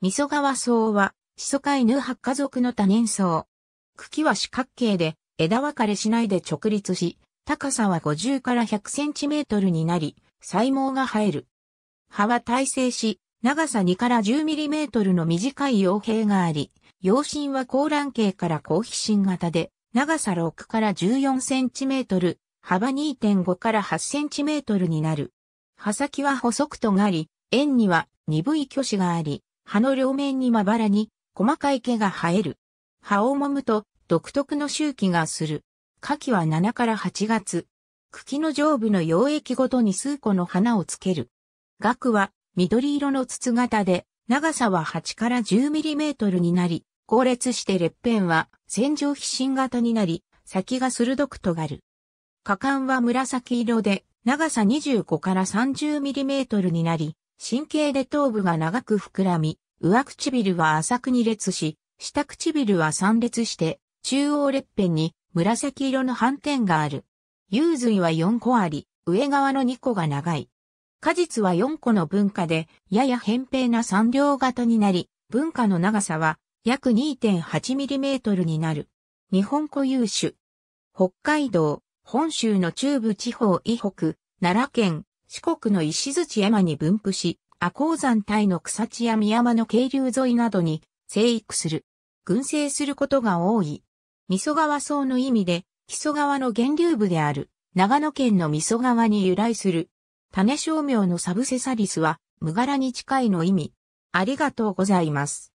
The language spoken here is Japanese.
味噌川草は、シソ科犬八家族の多年草。茎は四角形で、枝分かれしないで直立し、高さは50から100センチメートルになり、細毛が生える。葉は耐性し、長さ2から10ミリメートルの短い葉柄があり、葉身は高卵形から高皮心型で、長さ6から14センチメートル、幅2.5から8センチメートルになる。葉先は細く尖り、円には鈍い巨子があり、葉の両面にまばらに細かい毛が生える。葉を揉むと独特の周期がする。夏季は7から8月。茎の上部の溶液ごとに数個の花をつける。額は緑色の筒型で、長さは8から10ミリメートルになり、後列して裂片は線状皮疹型になり、先が鋭く尖る。果敢は紫色で、長さ25から30ミリメートルになり、神経で頭部が長く膨らみ、上唇は浅く2列し、下唇は3列して、中央列辺に紫色の斑点がある。幽髄は4個あり、上側の2個が長い。果実は4個の分化で、やや扁平な三両型になり、分化の長さは約 2.8mm になる。日本固有種。北海道、本州の中部地方以北、奈良県、四国の石槌山に分布し、阿鉱山帯の草地や宮山の渓流沿いなどに生育する。群生することが多い。味噌川層の意味で、木曽川の源流部である、長野県の味噌川に由来する。種商名のサブセサリスは、無柄に近いの意味。ありがとうございます。